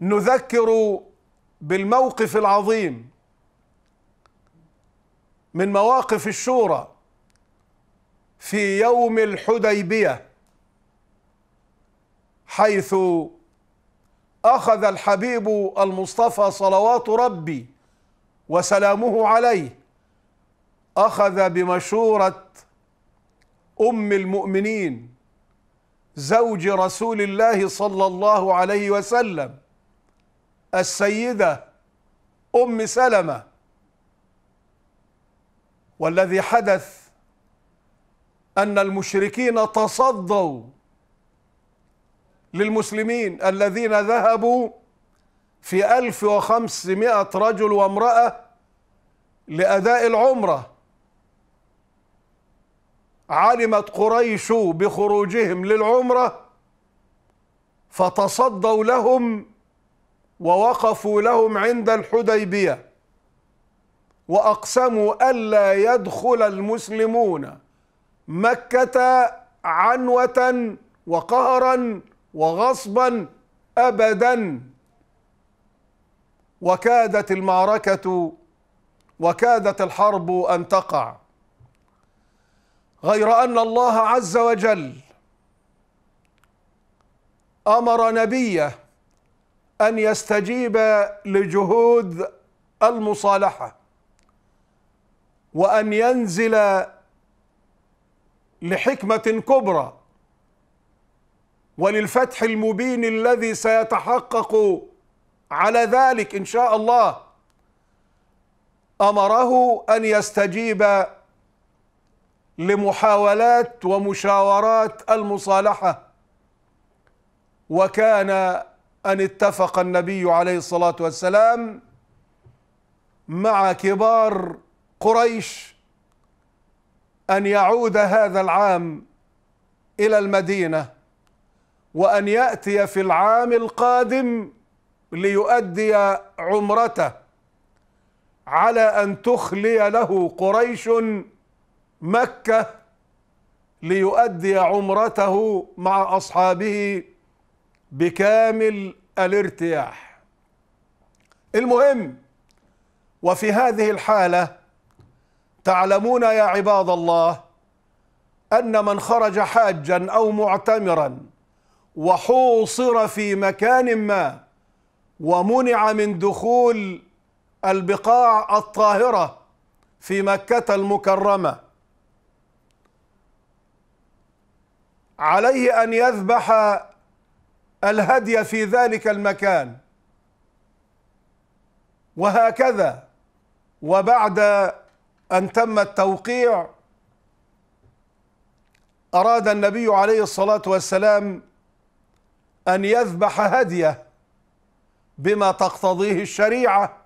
نذكر بالموقف العظيم من مواقف الشورى في يوم الحديبيه حيث اخذ الحبيب المصطفى صلوات ربي وسلامه عليه اخذ بمشوره ام المؤمنين زوج رسول الله صلى الله عليه وسلم السيدة أم سلمة والذي حدث أن المشركين تصدوا للمسلمين الذين ذهبوا في ألف وخمسمائة رجل وامرأة لأداء العمرة علمت قريش بخروجهم للعمرة فتصدوا لهم ووقفوا لهم عند الحديبية وأقسموا ألا يدخل المسلمون مكة عنوة وقهرا وغصبا أبدا وكادت المعركة وكادت الحرب أن تقع غير أن الله عز وجل أمر نبيه أن يستجيب لجهود المصالحة وأن ينزل لحكمة كبرى وللفتح المبين الذي سيتحقق على ذلك إن شاء الله أمره أن يستجيب لمحاولات ومشاورات المصالحة وكان أن اتفق النبي عليه الصلاة والسلام مع كبار قريش أن يعود هذا العام إلى المدينة وأن يأتي في العام القادم ليؤدي عمرته على أن تخلي له قريش مكة ليؤدي عمرته مع أصحابه بكامل الارتياح المهم وفي هذه الحالة تعلمون يا عباد الله أن من خرج حاجا أو معتمرا وحوصر في مكان ما ومنع من دخول البقاع الطاهرة في مكة المكرمة عليه أن يذبح الهدي في ذلك المكان وهكذا وبعد أن تم التوقيع أراد النبي عليه الصلاة والسلام أن يذبح هديه بما تقتضيه الشريعة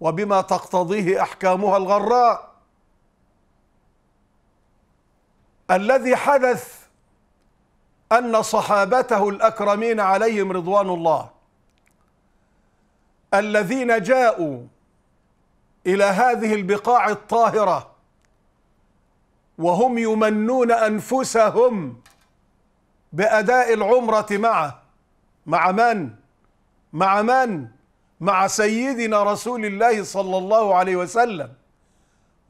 وبما تقتضيه أحكامها الغراء الذي حدث أن صحابته الأكرمين عليهم رضوان الله الذين جاءوا إلى هذه البقاع الطاهرة وهم يمنون أنفسهم بأداء العمرة معه مع من؟ مع من؟ مع سيدنا رسول الله صلى الله عليه وسلم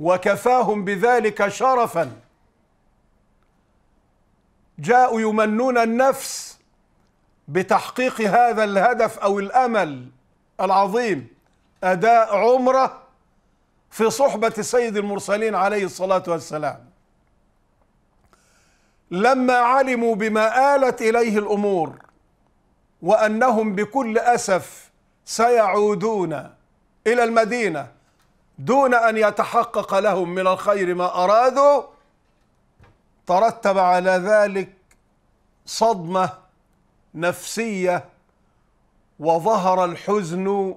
وكفاهم بذلك شرفاً جاءوا يمنون النفس بتحقيق هذا الهدف او الامل العظيم اداء عمره في صحبه سيد المرسلين عليه الصلاه والسلام لما علموا بما آلت إليه الأمور وأنهم بكل أسف سيعودون إلى المدينة دون أن يتحقق لهم من الخير ما أرادوا ترتب على ذلك صدمه نفسيه وظهر الحزن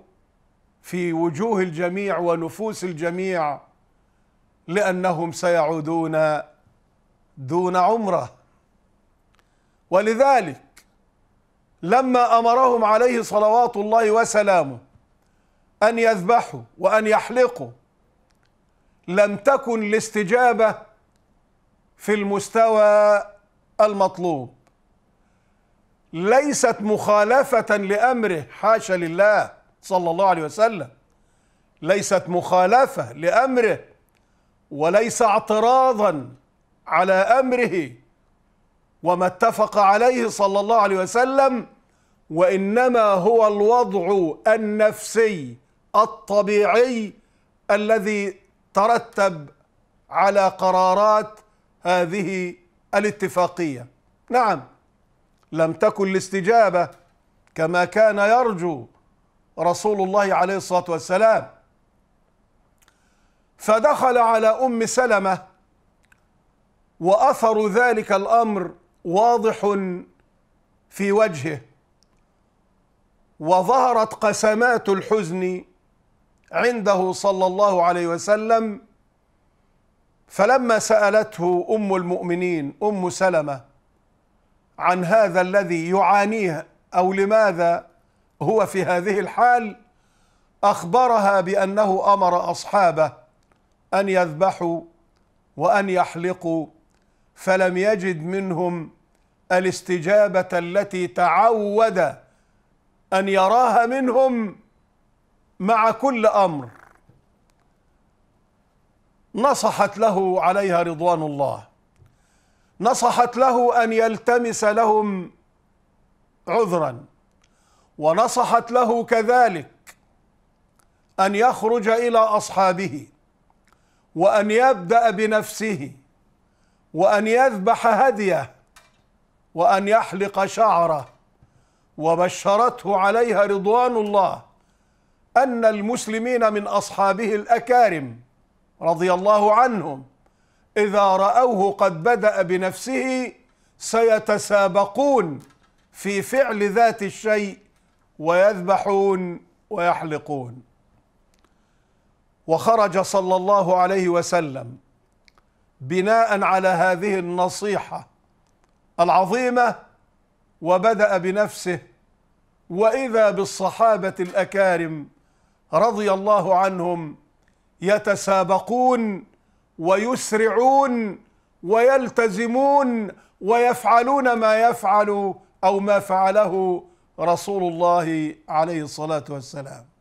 في وجوه الجميع ونفوس الجميع لانهم سيعودون دون عمره ولذلك لما امرهم عليه صلوات الله وسلامه ان يذبحوا وان يحلقوا لم تكن الاستجابه في المستوى المطلوب ليست مخالفة لأمره حاشا لله صلى الله عليه وسلم ليست مخالفة لأمره وليس اعتراضا على أمره وما اتفق عليه صلى الله عليه وسلم وإنما هو الوضع النفسي الطبيعي الذي ترتب على قرارات هذه الاتفاقية نعم لم تكن الاستجابة كما كان يرجو رسول الله عليه الصلاة والسلام فدخل على أم سلمة وأثر ذلك الأمر واضح في وجهه وظهرت قسمات الحزن عنده صلى الله عليه وسلم فلما سألته أم المؤمنين أم سلمة عن هذا الذي يعانيه أو لماذا هو في هذه الحال أخبرها بأنه أمر أصحابه أن يذبحوا وأن يحلقوا فلم يجد منهم الاستجابة التي تعود أن يراها منهم مع كل أمر نصحت له عليها رضوان الله نصحت له ان يلتمس لهم عذرا ونصحت له كذلك ان يخرج الى اصحابه وان يبدا بنفسه وان يذبح هديه وان يحلق شعره وبشرته عليها رضوان الله ان المسلمين من اصحابه الاكارم رضي الله عنهم إذا رأوه قد بدأ بنفسه سيتسابقون في فعل ذات الشيء ويذبحون ويحلقون وخرج صلى الله عليه وسلم بناء على هذه النصيحة العظيمة وبدأ بنفسه وإذا بالصحابة الأكارم رضي الله عنهم يتسابقون ويسرعون ويلتزمون ويفعلون ما يفعل او ما فعله رسول الله عليه الصلاه والسلام